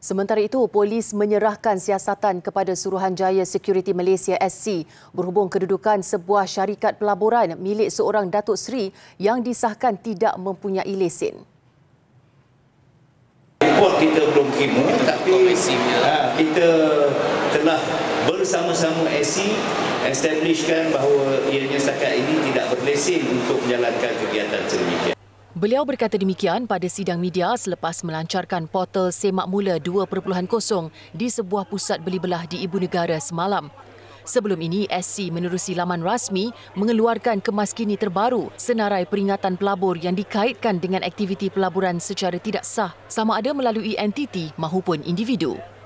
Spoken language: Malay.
Sementara itu, polis menyerahkan siasatan kepada Suruhanjaya Security Malaysia SC berhubung kedudukan sebuah syarikat pelaburan milik seorang Datuk Seri yang disahkan tidak mempunyai lesen. Report kita belum terima tapi ha, kita telah bersama-sama SC establishkan bahawa ianya setakat ini tidak berlesen untuk menjalankan kegiatan sedemikian. Beliau berkata demikian pada sidang media selepas melancarkan portal Semak Mula 2.0 di sebuah pusat beli belah di Ibu Negara semalam. Sebelum ini, SC menerusi laman rasmi mengeluarkan kemas kini terbaru senarai peringatan pelabur yang dikaitkan dengan aktiviti pelaburan secara tidak sah sama ada melalui entiti mahupun individu.